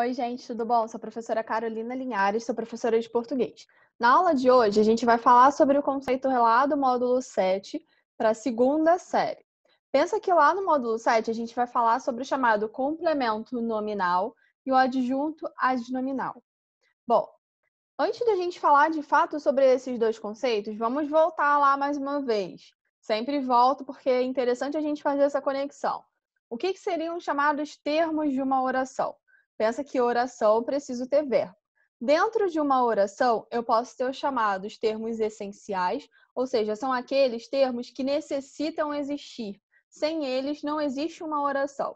Oi, gente, tudo bom? Sou a professora Carolina Linhares, sou professora de português. Na aula de hoje, a gente vai falar sobre o conceito relado do módulo 7 para a segunda série. Pensa que lá no módulo 7 a gente vai falar sobre o chamado complemento nominal e o adjunto adnominal. Bom, antes da gente falar de fato sobre esses dois conceitos, vamos voltar lá mais uma vez. Sempre volto porque é interessante a gente fazer essa conexão. O que, que seriam chamados termos de uma oração? Pensa que oração eu preciso ter verbo. Dentro de uma oração, eu posso ter os chamados termos essenciais, ou seja, são aqueles termos que necessitam existir. Sem eles, não existe uma oração.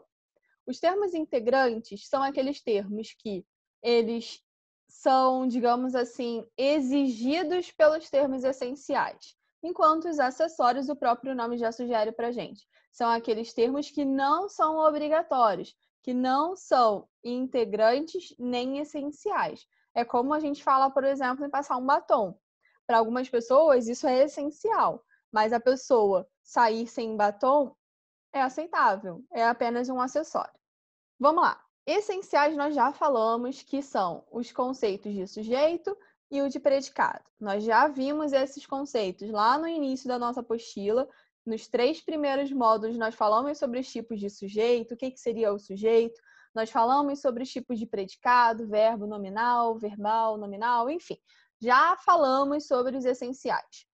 Os termos integrantes são aqueles termos que eles são, digamos assim, exigidos pelos termos essenciais. Enquanto os acessórios, o próprio nome já sugere para gente, são aqueles termos que não são obrigatórios, que não são integrantes nem essenciais. É como a gente fala, por exemplo, em passar um batom. Para algumas pessoas, isso é essencial, mas a pessoa sair sem batom é aceitável, é apenas um acessório. Vamos lá. Essenciais nós já falamos que são os conceitos de sujeito e o de predicado. Nós já vimos esses conceitos lá no início da nossa apostila, nos três primeiros módulos, nós falamos sobre os tipos de sujeito, o que, que seria o sujeito, nós falamos sobre os tipos de predicado, verbo nominal, verbal, nominal, enfim. Já falamos sobre os essenciais.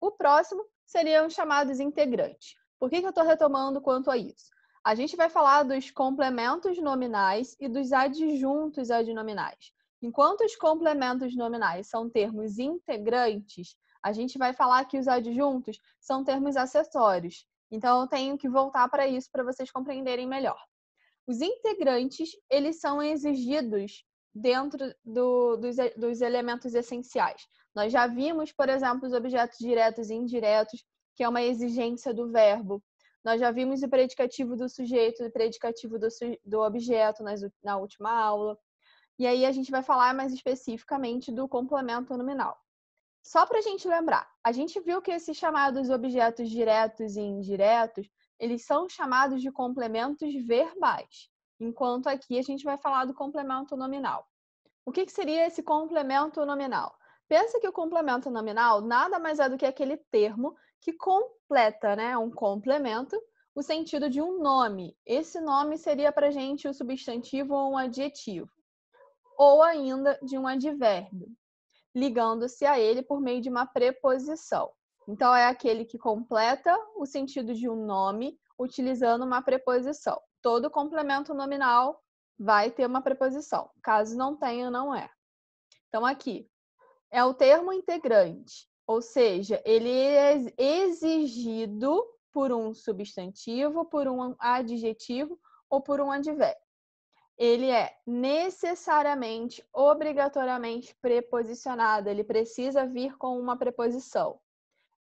O próximo seriam os chamados integrantes. Por que, que eu estou retomando quanto a isso? A gente vai falar dos complementos nominais e dos adjuntos adnominais. Enquanto os complementos nominais são termos integrantes, a gente vai falar que os adjuntos são termos acessórios. Então, eu tenho que voltar para isso para vocês compreenderem melhor. Os integrantes, eles são exigidos dentro do, dos, dos elementos essenciais. Nós já vimos, por exemplo, os objetos diretos e indiretos, que é uma exigência do verbo. Nós já vimos o predicativo do sujeito e o predicativo do, do objeto nas, na última aula. E aí a gente vai falar mais especificamente do complemento nominal. Só para a gente lembrar, a gente viu que esses chamados objetos diretos e indiretos, eles são chamados de complementos verbais, enquanto aqui a gente vai falar do complemento nominal. O que, que seria esse complemento nominal? Pensa que o complemento nominal nada mais é do que aquele termo que completa, né, um complemento, o sentido de um nome. Esse nome seria para gente o substantivo ou um adjetivo, ou ainda de um advérbio ligando-se a ele por meio de uma preposição. Então, é aquele que completa o sentido de um nome utilizando uma preposição. Todo complemento nominal vai ter uma preposição. Caso não tenha, não é. Então, aqui é o termo integrante, ou seja, ele é exigido por um substantivo, por um adjetivo ou por um advérbio ele é necessariamente, obrigatoriamente preposicionado. Ele precisa vir com uma preposição.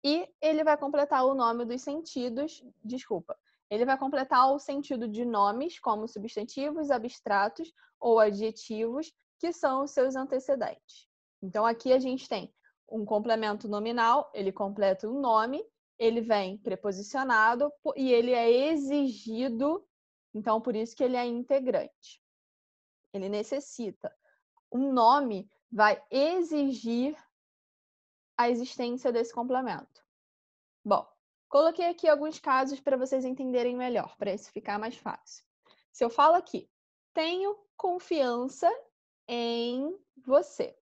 E ele vai completar o nome dos sentidos, desculpa. Ele vai completar o sentido de nomes, como substantivos, abstratos ou adjetivos, que são os seus antecedentes. Então, aqui a gente tem um complemento nominal, ele completa o um nome, ele vem preposicionado e ele é exigido então, por isso que ele é integrante. Ele necessita. Um nome vai exigir a existência desse complemento. Bom, coloquei aqui alguns casos para vocês entenderem melhor, para isso ficar mais fácil. Se eu falo aqui, tenho confiança em você.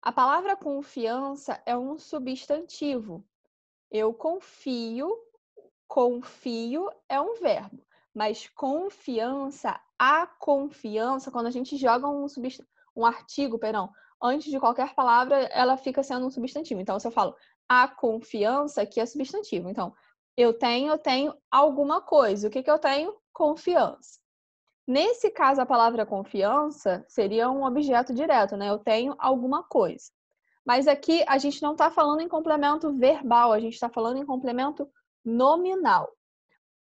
A palavra confiança é um substantivo. Eu confio, confio é um verbo. Mas confiança, a confiança, quando a gente joga um, subst... um artigo, perdão, antes de qualquer palavra, ela fica sendo um substantivo. Então, se eu falo a confiança, que é substantivo. Então, eu tenho, eu tenho alguma coisa. O que, que eu tenho? Confiança. Nesse caso, a palavra confiança seria um objeto direto, né? Eu tenho alguma coisa. Mas aqui a gente não está falando em complemento verbal, a gente está falando em complemento nominal.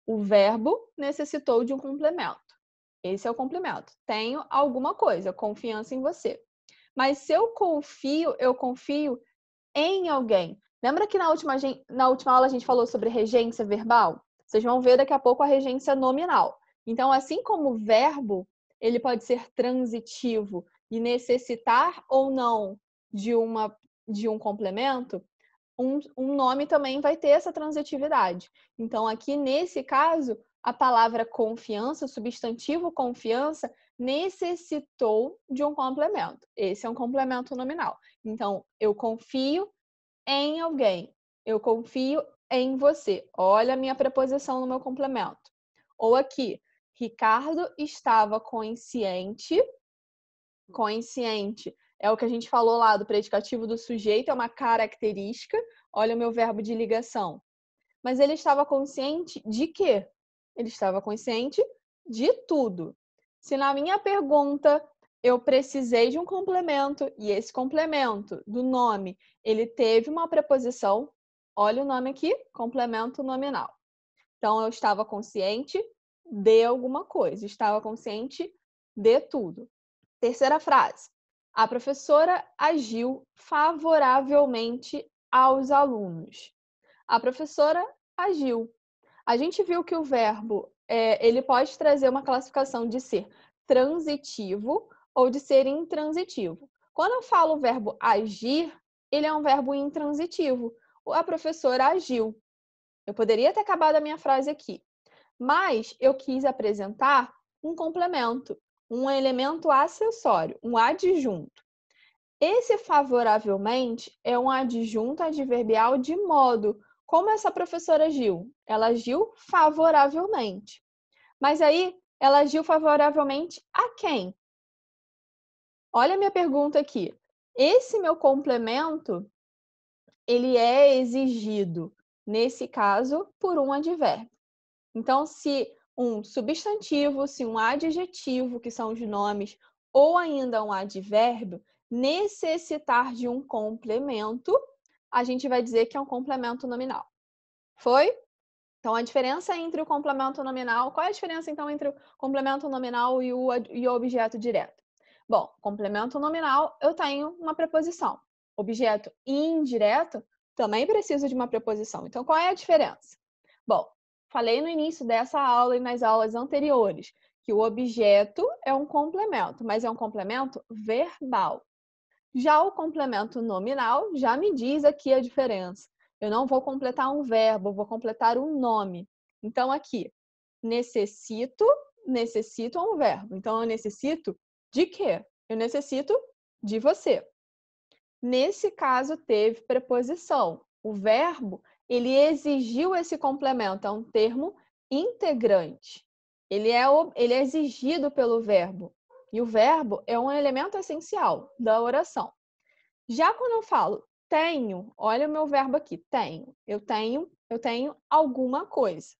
O verbo necessitou de um complemento. Esse é o complemento. Tenho alguma coisa, confiança em você. Mas se eu confio, eu confio em alguém. Lembra que na última, na última aula a gente falou sobre regência verbal? Vocês vão ver daqui a pouco a regência nominal. Então, assim como o verbo, ele pode ser transitivo e necessitar ou não de, uma, de um complemento, um, um nome também vai ter essa transitividade. Então, aqui nesse caso, a palavra confiança, o substantivo confiança, necessitou de um complemento. Esse é um complemento nominal. Então, eu confio em alguém. Eu confio em você. Olha a minha preposição no meu complemento. Ou aqui, Ricardo estava consciente, consciente é o que a gente falou lá do predicativo do sujeito, é uma característica. Olha o meu verbo de ligação. Mas ele estava consciente de quê? Ele estava consciente de tudo. Se na minha pergunta eu precisei de um complemento e esse complemento do nome, ele teve uma preposição, olha o nome aqui, complemento nominal. Então eu estava consciente de alguma coisa, estava consciente de tudo. Terceira frase. A professora agiu favoravelmente aos alunos. A professora agiu. A gente viu que o verbo é, ele pode trazer uma classificação de ser transitivo ou de ser intransitivo. Quando eu falo o verbo agir, ele é um verbo intransitivo. A professora agiu. Eu poderia ter acabado a minha frase aqui, mas eu quis apresentar um complemento um elemento acessório, um adjunto. Esse favoravelmente é um adjunto adverbial de modo, como essa professora agiu. Ela agiu favoravelmente. Mas aí, ela agiu favoravelmente a quem? Olha a minha pergunta aqui. Esse meu complemento, ele é exigido, nesse caso, por um advérbio. Então, se um substantivo, se um adjetivo, que são os nomes, ou ainda um advérbio, necessitar de um complemento, a gente vai dizer que é um complemento nominal. Foi? Então, a diferença entre o complemento nominal. Qual é a diferença, então, entre o complemento nominal e o, e o objeto direto? Bom, complemento nominal, eu tenho uma preposição. Objeto indireto também precisa de uma preposição. Então, qual é a diferença? Bom, falei no início dessa aula e nas aulas anteriores que o objeto é um complemento, mas é um complemento verbal. Já o complemento nominal já me diz aqui a diferença. Eu não vou completar um verbo, vou completar um nome. Então, aqui, necessito, necessito é um verbo. Então, eu necessito de quê? Eu necessito de você. Nesse caso, teve preposição. O verbo ele exigiu esse complemento, é um termo integrante. Ele é, ele é exigido pelo verbo. E o verbo é um elemento essencial da oração. Já quando eu falo tenho, olha o meu verbo aqui, tenho. Eu tenho, eu tenho alguma coisa.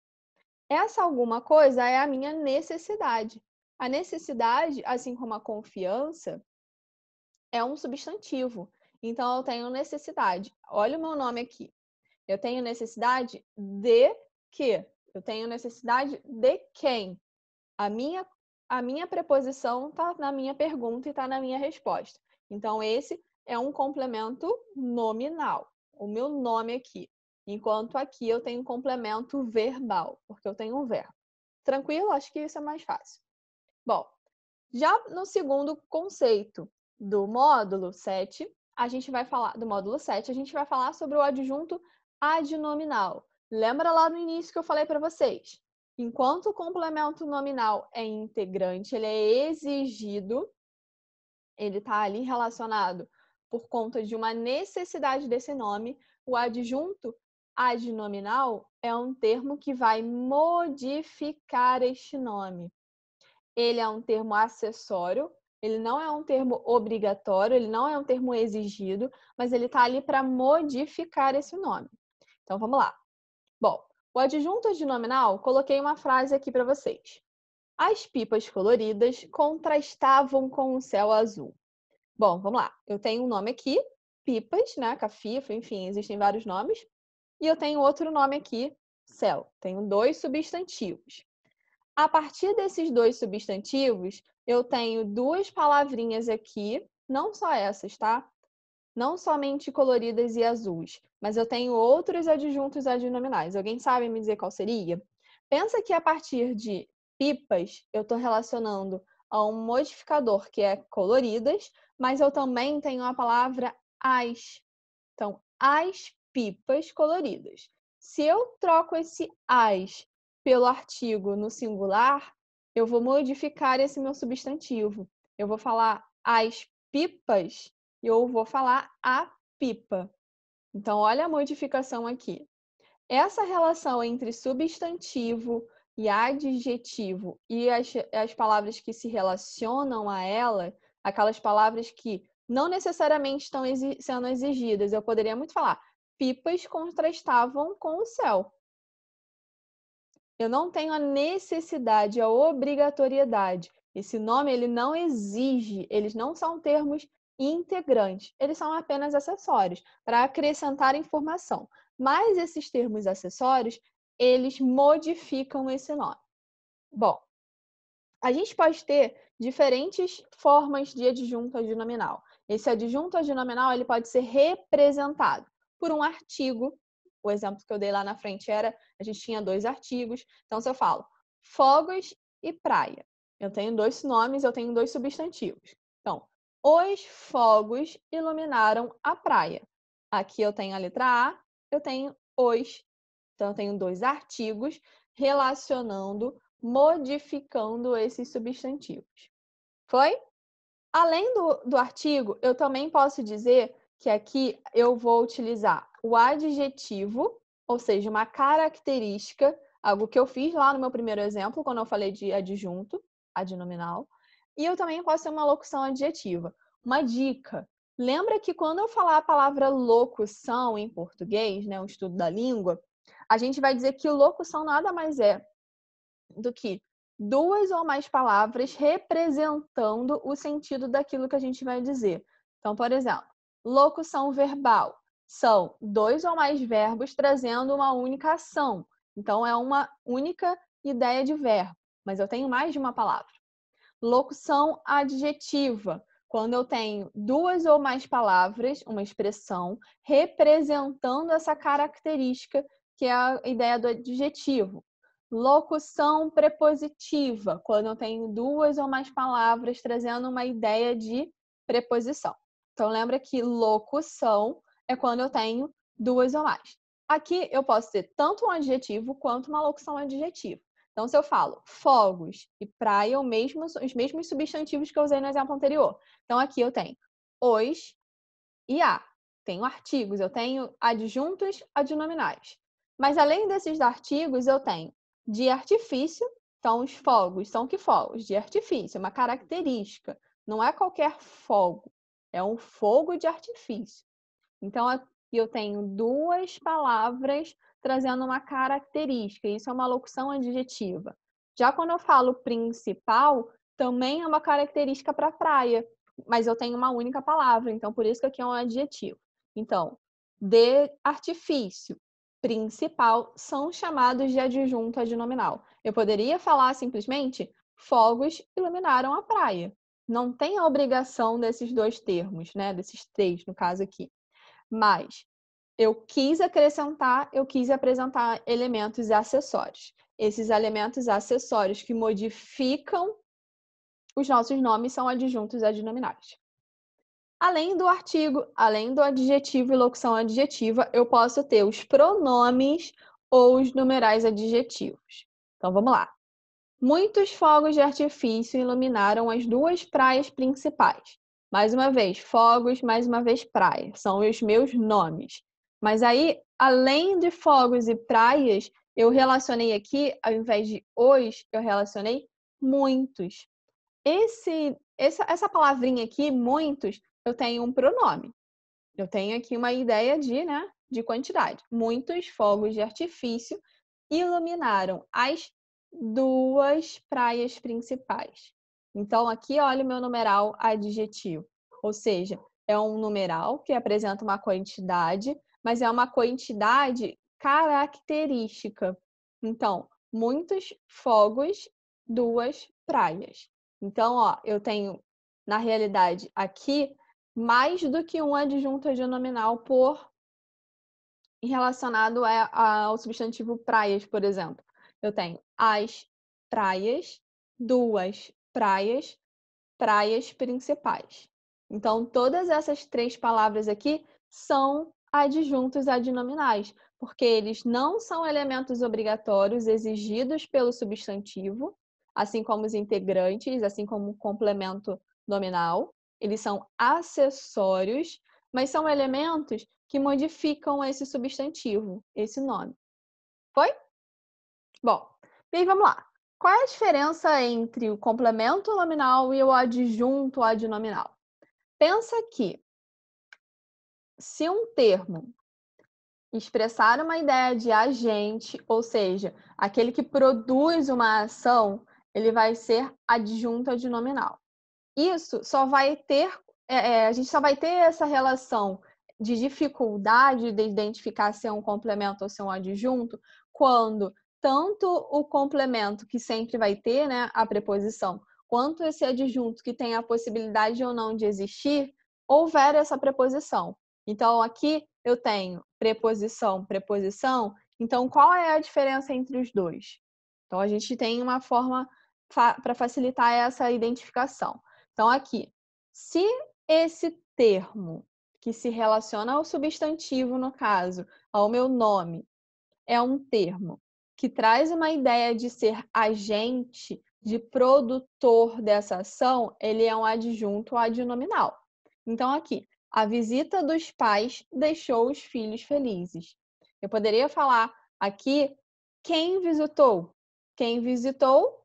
Essa alguma coisa é a minha necessidade. A necessidade, assim como a confiança, é um substantivo. Então eu tenho necessidade. Olha o meu nome aqui. Eu tenho necessidade de que? Eu tenho necessidade de quem? A minha, a minha preposição está na minha pergunta e está na minha resposta. Então, esse é um complemento nominal. O meu nome aqui. Enquanto aqui eu tenho um complemento verbal, porque eu tenho um verbo. Tranquilo? Acho que isso é mais fácil. Bom, já no segundo conceito do módulo 7, a gente vai falar do módulo 7, a gente vai falar sobre o adjunto adnominal. Lembra lá no início que eu falei para vocês? Enquanto o complemento nominal é integrante, ele é exigido, ele está ali relacionado por conta de uma necessidade desse nome, o adjunto adnominal é um termo que vai modificar este nome. Ele é um termo acessório, ele não é um termo obrigatório, ele não é um termo exigido, mas ele está ali para modificar esse nome. Então vamos lá. Bom, o adjunto nominal, coloquei uma frase aqui para vocês. As pipas coloridas contrastavam com o céu azul. Bom, vamos lá. Eu tenho um nome aqui, pipas, né? Cafifa, enfim, existem vários nomes. E eu tenho outro nome aqui, céu. Tenho dois substantivos. A partir desses dois substantivos, eu tenho duas palavrinhas aqui, não só essas, tá? Não somente coloridas e azuis, mas eu tenho outros adjuntos adnominais. Alguém sabe me dizer qual seria? Pensa que a partir de pipas eu estou relacionando a um modificador que é coloridas, mas eu também tenho a palavra as. Então, as pipas coloridas. Se eu troco esse as pelo artigo no singular, eu vou modificar esse meu substantivo. Eu vou falar as pipas e eu vou falar a pipa. Então, olha a modificação aqui. Essa relação entre substantivo e adjetivo e as, as palavras que se relacionam a ela, aquelas palavras que não necessariamente estão exi sendo exigidas. Eu poderia muito falar, pipas contrastavam com o céu. Eu não tenho a necessidade, a obrigatoriedade. Esse nome ele não exige, eles não são termos integrantes. Eles são apenas acessórios para acrescentar informação. Mas esses termos acessórios, eles modificam esse nome. Bom, a gente pode ter diferentes formas de adjunto adnominal. Esse adjunto adnominal ele pode ser representado por um artigo. O exemplo que eu dei lá na frente era a gente tinha dois artigos. Então se eu falo fogos e praia, eu tenho dois nomes, eu tenho dois substantivos. Então, os fogos iluminaram a praia. Aqui eu tenho a letra A, eu tenho os. Então, eu tenho dois artigos relacionando, modificando esses substantivos. Foi? Além do, do artigo, eu também posso dizer que aqui eu vou utilizar o adjetivo, ou seja, uma característica, algo que eu fiz lá no meu primeiro exemplo, quando eu falei de adjunto, adnominal. E eu também posso ter uma locução adjetiva. Uma dica: lembra que quando eu falar a palavra locução em português, né, um estudo da língua, a gente vai dizer que locução nada mais é do que duas ou mais palavras representando o sentido daquilo que a gente vai dizer. Então, por exemplo, locução verbal são dois ou mais verbos trazendo uma única ação. Então, é uma única ideia de verbo, mas eu tenho mais de uma palavra. Locução adjetiva, quando eu tenho duas ou mais palavras, uma expressão, representando essa característica que é a ideia do adjetivo. Locução prepositiva, quando eu tenho duas ou mais palavras trazendo uma ideia de preposição. Então, lembra que locução é quando eu tenho duas ou mais. Aqui eu posso ter tanto um adjetivo quanto uma locução adjetiva. Então, se eu falo fogos e praia, mesmo, os mesmos substantivos que eu usei no exemplo anterior. Então, aqui eu tenho os e a. Tenho artigos, eu tenho adjuntos adnominais. Mas, além desses artigos, eu tenho de artifício, então os fogos são que fogos? De artifício, uma característica. Não é qualquer fogo, é um fogo de artifício. Então, aqui eu tenho duas palavras trazendo uma característica. Isso é uma locução adjetiva. Já quando eu falo principal, também é uma característica para praia, mas eu tenho uma única palavra, então por isso que aqui é um adjetivo. Então, de artifício principal são chamados de adjunto adnominal. Eu poderia falar simplesmente fogos iluminaram a praia. Não tem a obrigação desses dois termos, né? Desses três, no caso aqui. Mas eu quis acrescentar, eu quis apresentar elementos acessórios. Esses elementos acessórios que modificam os nossos nomes são adjuntos adnominais. Além do artigo, além do adjetivo e locução adjetiva, eu posso ter os pronomes ou os numerais adjetivos. Então vamos lá. Muitos fogos de artifício iluminaram as duas praias principais. Mais uma vez, fogos, mais uma vez praia. São os meus nomes. Mas aí, além de fogos e praias, eu relacionei aqui, ao invés de os, eu relacionei muitos. Esse, essa, essa palavrinha aqui, muitos, eu tenho um pronome. Eu tenho aqui uma ideia de, né, de quantidade. Muitos fogos de artifício iluminaram as duas praias principais. Então, aqui, olha o meu numeral adjetivo. Ou seja, é um numeral que apresenta uma quantidade mas é uma quantidade característica. Então, muitos fogos, duas praias. Então, ó, eu tenho, na realidade, aqui mais do que um adjunto adnominal por relacionado é ao substantivo praias, por exemplo. Eu tenho as praias, duas praias, praias principais. Então, todas essas três palavras aqui são adjuntos adnominais, porque eles não são elementos obrigatórios exigidos pelo substantivo, assim como os integrantes, assim como o complemento nominal. Eles são acessórios, mas são elementos que modificam esse substantivo, esse nome. Foi? Bom, e aí vamos lá. Qual é a diferença entre o complemento nominal e o adjunto adnominal? Pensa que se um termo expressar uma ideia de agente, ou seja, aquele que produz uma ação, ele vai ser adjunto adnominal. Isso só vai ter, é, é, a gente só vai ter essa relação de dificuldade de identificar se é um complemento ou se é um adjunto, quando tanto o complemento que sempre vai ter, né, a preposição, quanto esse adjunto que tem a possibilidade ou não de existir, houver essa preposição. Então, aqui eu tenho preposição, preposição. Então, qual é a diferença entre os dois? Então, a gente tem uma forma fa para facilitar essa identificação. Então, aqui, se esse termo que se relaciona ao substantivo, no caso, ao meu nome, é um termo que traz uma ideia de ser agente, de produtor dessa ação, ele é um adjunto adnominal. Então, aqui, a visita dos pais deixou os filhos felizes. Eu poderia falar aqui quem visitou. Quem visitou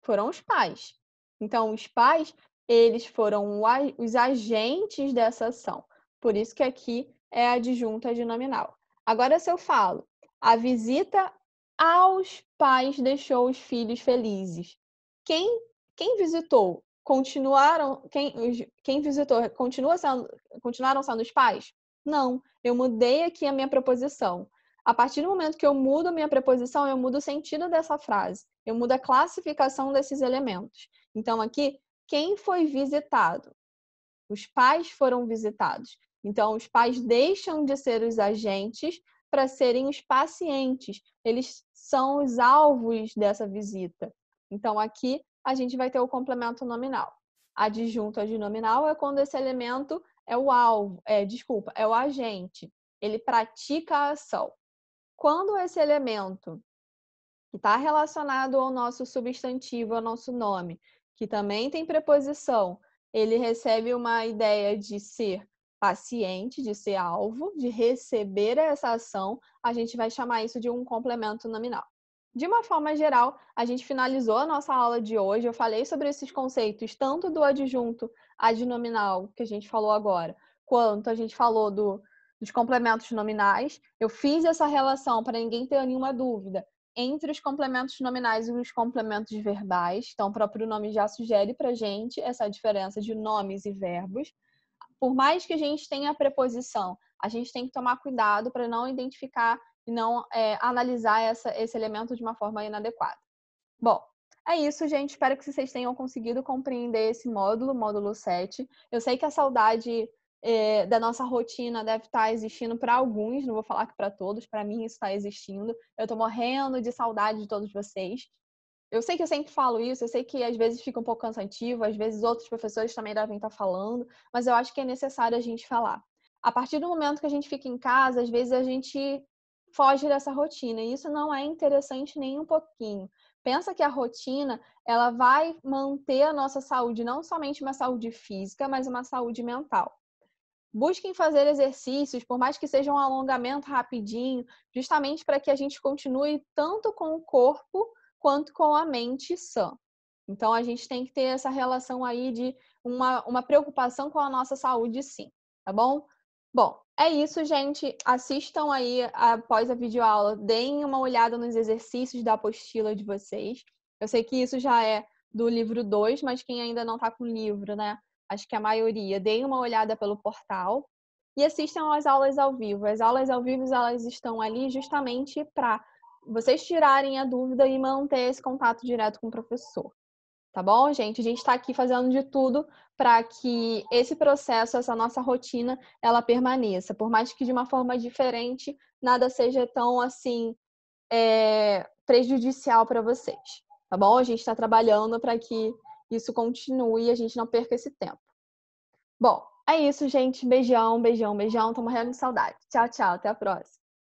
foram os pais. Então, os pais, eles foram os agentes dessa ação. Por isso que aqui é adjunta de nominal. Agora, se eu falo, a visita aos pais deixou os filhos felizes. Quem, quem visitou? continuaram quem, quem visitou continua sendo, continuaram sendo os pais? Não, eu mudei aqui a minha preposição. A partir do momento que eu mudo a minha preposição, eu mudo o sentido dessa frase, eu mudo a classificação desses elementos. Então aqui, quem foi visitado? Os pais foram visitados. Então os pais deixam de ser os agentes para serem os pacientes. Eles são os alvos dessa visita. Então aqui a gente vai ter o complemento nominal. Adjunto adnominal é quando esse elemento é o alvo, é, desculpa, é o agente, ele pratica a ação. Quando esse elemento que está relacionado ao nosso substantivo, ao nosso nome, que também tem preposição, ele recebe uma ideia de ser paciente, de ser alvo, de receber essa ação, a gente vai chamar isso de um complemento nominal. De uma forma geral, a gente finalizou a nossa aula de hoje. Eu falei sobre esses conceitos, tanto do adjunto adnominal, que a gente falou agora, quanto a gente falou do, dos complementos nominais. Eu fiz essa relação para ninguém ter nenhuma dúvida entre os complementos nominais e os complementos verbais. Então, o próprio nome já sugere para gente essa diferença de nomes e verbos. Por mais que a gente tenha a preposição, a gente tem que tomar cuidado para não identificar e não é, analisar essa, esse elemento de uma forma inadequada. Bom, é isso, gente. Espero que vocês tenham conseguido compreender esse módulo, módulo 7. Eu sei que a saudade é, da nossa rotina deve estar existindo para alguns, não vou falar que para todos, para mim isso está existindo. Eu estou morrendo de saudade de todos vocês. Eu sei que eu sempre falo isso, eu sei que às vezes fica um pouco cansativo, às vezes outros professores também devem estar tá falando, mas eu acho que é necessário a gente falar. A partir do momento que a gente fica em casa, às vezes a gente foge dessa rotina. E isso não é interessante nem um pouquinho. Pensa que a rotina, ela vai manter a nossa saúde, não somente uma saúde física, mas uma saúde mental. Busquem fazer exercícios, por mais que seja um alongamento rapidinho, justamente para que a gente continue tanto com o corpo quanto com a mente sã. Então, a gente tem que ter essa relação aí de uma, uma preocupação com a nossa saúde, sim, tá bom? Bom, é isso, gente. Assistam aí após a videoaula. Deem uma olhada nos exercícios da apostila de vocês. Eu sei que isso já é do livro 2, mas quem ainda não está com o livro, né? Acho que a maioria. Deem uma olhada pelo portal e assistam às aulas ao vivo. As aulas ao vivo elas estão ali justamente para vocês tirarem a dúvida e manter esse contato direto com o professor. Tá bom, gente? A gente está aqui fazendo de tudo para que esse processo, essa nossa rotina, ela permaneça. Por mais que de uma forma diferente, nada seja tão assim é, prejudicial para vocês. Tá bom? A gente está trabalhando para que isso continue e a gente não perca esse tempo. Bom, é isso, gente. Beijão, beijão, beijão. Tô morrendo de saudade. Tchau, tchau. Até a próxima.